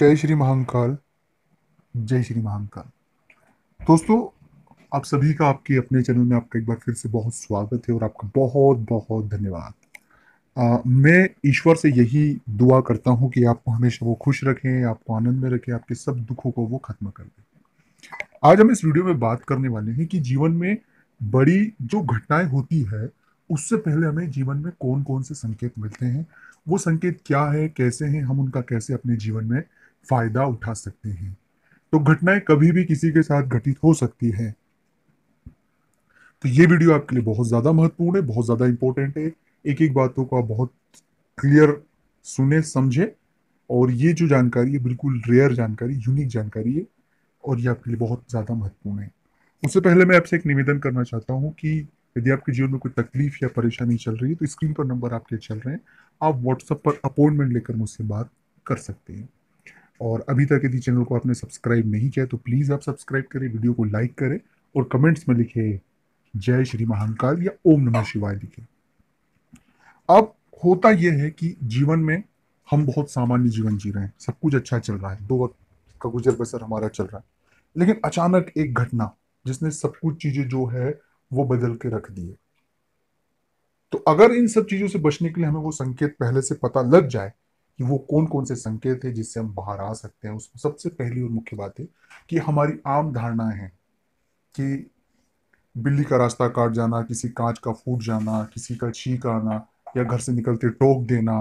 जय श्री महाकाल जय श्री महाकाल दोस्तों आप सभी का आपके अपने चैनल में आपका एक बार फिर से बहुत स्वागत है और आपका बहुत बहुत धन्यवाद मैं ईश्वर से यही दुआ करता हूँ कि आपको हमेशा वो खुश रखें आपको आनंद में रखें आपके सब दुखों को वो खत्म कर दें आज हम इस वीडियो में बात करने वाले हैं कि जीवन में बड़ी जो घटनाएं होती है उससे पहले हमें जीवन में कौन कौन से संकेत मिलते हैं वो संकेत क्या है कैसे हैं हम उनका कैसे अपने जीवन में फायदा उठा सकते हैं तो घटनाएं कभी भी किसी के साथ घटित हो सकती है तो ये वीडियो आपके लिए बहुत ज़्यादा महत्वपूर्ण है बहुत ज़्यादा इंपॉर्टेंट है एक एक बातों को आप बहुत क्लियर सुने समझे और ये जो जानकारी है बिल्कुल रेयर जानकारी यूनिक जानकारी है और ये आपके लिए बहुत ज़्यादा महत्वपूर्ण है उससे पहले मैं आपसे एक निवेदन करना चाहता हूँ कि यदि आपके जीवन में कोई तकलीफ या परेशानी चल रही है तो स्क्रीन पर नंबर आपके चल रहे हैं आप व्हाट्सएप पर अपॉइंटमेंट लेकर मुझसे बात कर सकते हैं और अभी तक यदि चैनल को आपने सब्सक्राइब नहीं किया तो प्लीज़ आप सब्सक्राइब करें वीडियो को लाइक करें और कमेंट्स में लिखे जय श्री महाकाल या ओम नमः शिवाय लिखे अब होता यह है कि जीवन में हम बहुत सामान्य जीवन जी रहे हैं सब कुछ अच्छा चल रहा है दो वक्त का गुजर बसर हमारा चल रहा है लेकिन अचानक एक घटना जिसने सब कुछ चीज़ें जो है वो बदल के रख दी है तो अगर इन सब चीज़ों से बचने के लिए हमें वो संकेत पहले से पता लग जाए कि वो कौन कौन से संकेत है जिससे हम बाहर आ सकते हैं उसमें सबसे पहली और मुख्य बात है कि हमारी आम धारणाएं हैं कि बिल्ली का रास्ता काट जाना किसी कांच का फूट जाना किसी का छींक आना या घर से निकलते टोक देना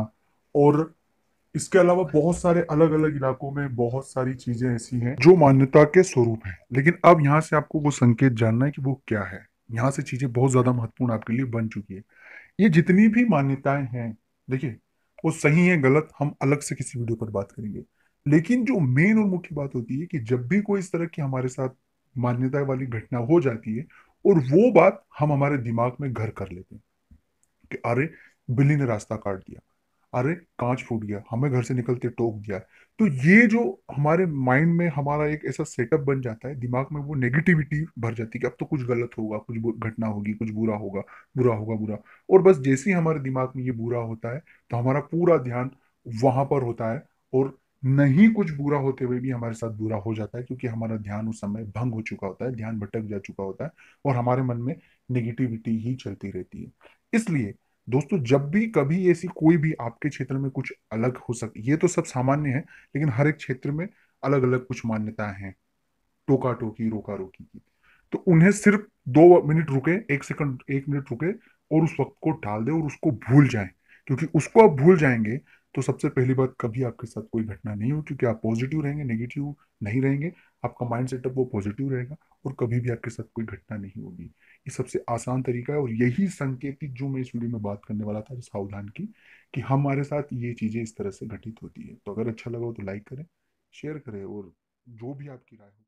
और इसके अलावा बहुत सारे अलग अलग इलाकों में बहुत सारी चीजें ऐसी हैं जो मान्यता के स्वरूप हैं लेकिन अब यहाँ से आपको वो संकेत जानना है कि वो क्या है यहाँ से चीजें बहुत ज्यादा महत्वपूर्ण आपके लिए बन चुकी है ये जितनी भी मान्यताएं हैं देखिए वो सही है गलत हम अलग से किसी वीडियो पर बात करेंगे लेकिन जो मेन और मुख्य बात होती है कि जब भी कोई इस तरह की हमारे साथ मान्यता वाली घटना हो जाती है और वो बात हम हमारे दिमाग में घर कर लेते हैं कि अरे बिल्ली ने रास्ता काट दिया अरे कांच फूट गया हमें घर से निकलते टोक दिया तो ये जो हमारे माइंड में हमारा एक ऐसा सेटअप बन जाता है दिमाग में वो नेगेटिविटी भर जाती है कि अब तो कुछ गलत होगा कुछ घटना होगी कुछ बुरा होगा बुरा होगा बुरा और बस जैसे ही हमारे दिमाग में ये बुरा होता है तो हमारा पूरा ध्यान वहां पर होता है और नहीं कुछ बुरा होते हुए भी हमारे साथ बुरा हो जाता है क्योंकि हमारा ध्यान उस समय भंग हो चुका होता है ध्यान भटक जा चुका होता है और हमारे मन में नेगेटिविटी ही चलती रहती है इसलिए दोस्तों जब भी कभी ऐसी कोई भी आपके क्षेत्र में कुछ अलग हो सक ये तो सब सामान्य है लेकिन हर एक क्षेत्र में अलग अलग कुछ मान्यता है टोका टोकी रोका रोकी की तो उन्हें सिर्फ दो मिनट रुके एक सेकंड एक मिनट रुके और उस वक्त को टाल दे और उसको भूल जाए क्योंकि उसको आप भूल जाएंगे तो सबसे पहली बात कभी आपके साथ कोई घटना नहीं हो क्योंकि आप पॉजिटिव रहेंगे नेगेटिव नहीं रहेंगे आपका माइंड सेटअप वो पॉजिटिव रहेगा और कभी भी आपके साथ कोई घटना नहीं होगी ये सबसे आसान तरीका है और यही संकेतिक जो मैं इस वीडियो में बात करने वाला था सावधान की कि हमारे साथ ये चीज़ें इस तरह से घटित होती है तो अगर अच्छा लगा हो तो लाइक करें शेयर करें और जो भी आपकी राय हो